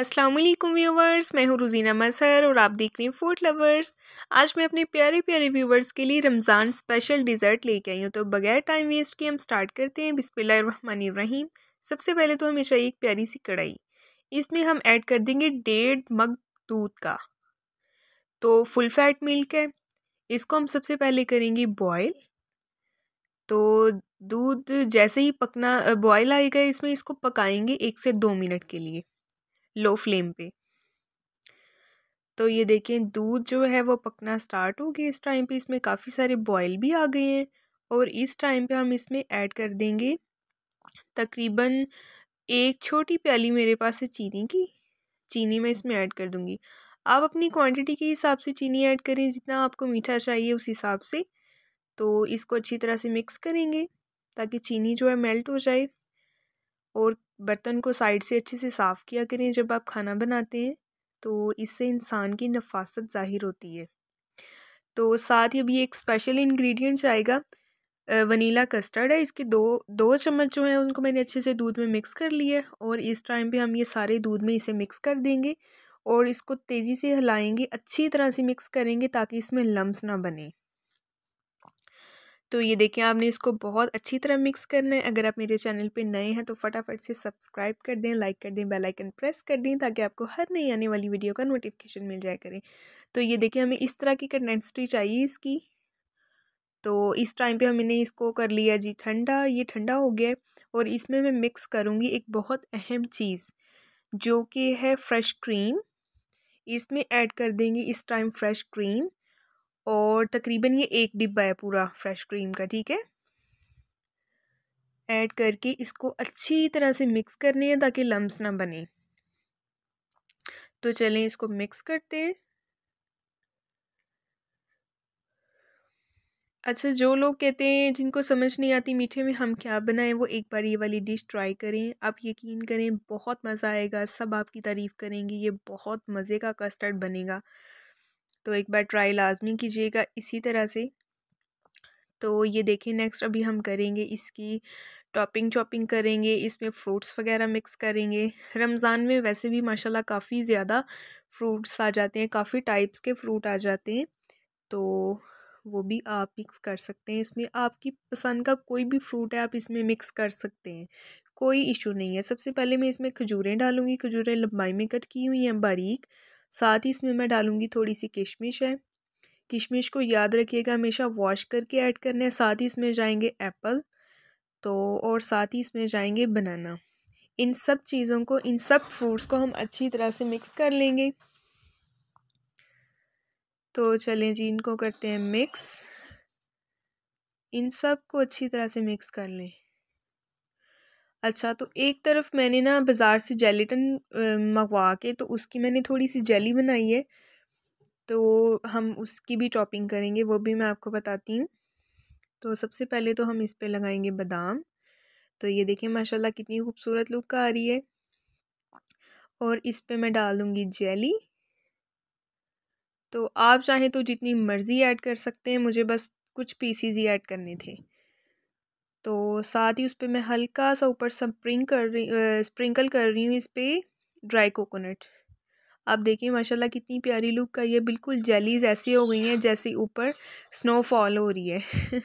अस्सलाम वालेकुम व्यूवर्स मैं हूँ रुजीना मसर और आप देख रहे हैं फूड लवर्स आज मैं अपने प्यारे प्यारे व्यूवर्स के लिए रमज़ान स्पेशल डिज़र्ट लेके आई हूँ तो बगैर टाइम वेस्ट के हम स्टार्ट करते हैं रहीम सबसे पहले तो हमेशा एक प्यारी सी कढ़ाई इसमें हम ऐड कर देंगे डेढ़ मग दूध का तो फुल फैट मिल्क है इसको हम सबसे पहले करेंगे बॉयल तो दूध जैसे ही पकना बॉयल आएगा इसमें इसको पकाएंगे एक से दो मिनट के लिए लो फ्लेम पे तो ये देखें दूध जो है वो पकना स्टार्ट हो गया इस टाइम पे इसमें काफ़ी सारे बॉयल भी आ गए हैं और इस टाइम पे हम इसमें ऐड कर देंगे तकरीबन एक छोटी प्याली मेरे पास है चीनी की चीनी मैं इसमें ऐड कर दूँगी आप अपनी क्वांटिटी के हिसाब से चीनी ऐड करें जितना आपको मीठा चाहिए उस हिसाब से तो इसको अच्छी तरह से मिक्स करेंगे ताकि चीनी जो है मेल्ट हो जाए और बर्तन को साइड से अच्छे से साफ़ किया करें जब आप खाना बनाते हैं तो इससे इंसान की नफासत ज़ाहिर होती है तो साथ ही अभी एक स्पेशल इंग्रेडिएंट्स आएगा वनीला कस्टर्ड है इसके दो दो चम्मच जो हैं उनको मैंने अच्छे से दूध में मिक्स कर लिया और इस टाइम पे हम ये सारे दूध में इसे मिक्स कर देंगे और इसको तेज़ी से हिलाएंगे अच्छी तरह से मिक्स करेंगे ताकि इसमें लम्स ना बने तो ये देखिए आपने इसको बहुत अच्छी तरह मिक्स करना है अगर आप मेरे चैनल पे नए हैं तो फटाफट से सब्सक्राइब कर दें लाइक कर दें बेल आइकन प्रेस कर दें ताकि आपको हर नई आने वाली वीडियो का नोटिफिकेशन मिल जाए करें तो ये देखिए हमें इस तरह की कंडेंसरी चाहिए इसकी तो इस टाइम पे हमने इसको कर लिया जी ठंडा ये ठंडा हो गया और इसमें मैं मिक्स करूँगी एक बहुत अहम चीज़ जो कि है फ्रेश क्रीम इसमें ऐड कर देंगे इस टाइम फ्रेश क्रीम और तकरीबन ये एक डिब्बा है पूरा फ्रेश क्रीम का ठीक है ऐड करके इसको अच्छी तरह से मिक्स करने हैं ताकि लम्स ना बने तो चलें इसको मिक्स करते हैं अच्छा जो लोग कहते हैं जिनको समझ नहीं आती मीठे में हम क्या बनाएं वो एक बार ये वाली डिश ट्राई करें आप यकीन करें बहुत मज़ा आएगा सब आपकी तारीफ़ करेंगी ये बहुत मज़े का कस्टर्ड बनेगा तो एक बार ट्राई लाजमी कीजिएगा इसी तरह से तो ये देखिए नेक्स्ट अभी हम करेंगे इसकी टॉपिंग चॉपिंग करेंगे इसमें फ्रूट्स वगैरह मिक्स करेंगे रमज़ान में वैसे भी माशाल्लाह काफ़ी ज़्यादा फ्रूट्स आ जाते हैं काफ़ी टाइप्स के फ्रूट आ जाते हैं तो वो भी आप मिक्स कर सकते हैं इसमें आपकी पसंद का कोई भी फ्रूट है आप इसमें मिक्स कर सकते हैं कोई इशू नहीं है सबसे पहले मैं इसमें खजूरें डालूँगी खजूरें लंबाई में कट की हुई हैं बारीक साथ ही इसमें मैं डालूंगी थोड़ी सी किशमिश है किशमिश को याद रखिएगा हमेशा वॉश करके ऐड करना है साथ ही इसमें जाएंगे एप्पल तो और साथ ही इसमें जाएंगे बनाना इन सब चीज़ों को इन सब फ्रूट्स को हम अच्छी तरह से मिक्स कर लेंगे तो चलें जी इनको करते हैं मिक्स इन सब को अच्छी तरह से मिक्स कर लें अच्छा तो एक तरफ मैंने ना बाज़ार से जेलीटन मंगवा के तो उसकी मैंने थोड़ी सी जेली बनाई है तो हम उसकी भी टॉपिंग करेंगे वो भी मैं आपको बताती हूँ तो सबसे पहले तो हम इस पर लगाएंगे बादाम तो ये देखिए माशाल्लाह कितनी खूबसूरत लुक आ रही है और इस पर मैं डाल दूँगी जेली तो आप चाहें तो जितनी मर्ज़ी ऐड कर सकते हैं मुझे बस कुछ पीसीज ही ऐड करने थे तो साथ ही उस पर मैं हल्का सा ऊपर स्प्रिंग कर रही स्प्रिंकल कर रही हूँ इस पर ड्राई कोकोनट आप देखिए माशाल्लाह कितनी प्यारी लुक का ये बिल्कुल जेलीज ऐसी हो गई हैं जैसे ऊपर स्नो फॉल हो रही है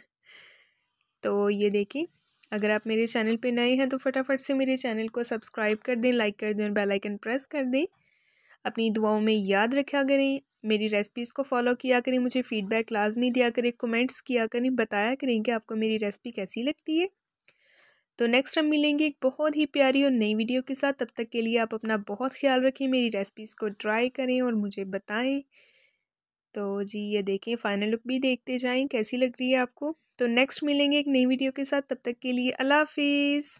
तो ये देखिए अगर आप मेरे चैनल पे नए हैं तो फटाफट से मेरे चैनल को सब्सक्राइब कर दें लाइक कर दें और बेल आइकन प्रेस कर दें अपनी दुआओं में याद रखा करें मेरी रेसिपीज़ को फॉलो किया करें मुझे फ़ीडबैक लाजमी दिया करें कमेंट्स किया करें बताया करें कि आपको मेरी रेसिपी कैसी लगती है तो नेक्स्ट हम मिलेंगे एक बहुत ही प्यारी और नई वीडियो के साथ तब तक के लिए आप अपना बहुत ख्याल रखें मेरी रेसिपीज़ को ट्राई करें और मुझे बताएं तो जी ये देखें फाइनल लुक भी देखते जाएँ कैसी लग रही है आपको तो नेक्स्ट मिलेंगे एक नई वीडियो के साथ तब तक के लिए अल्लाफिज़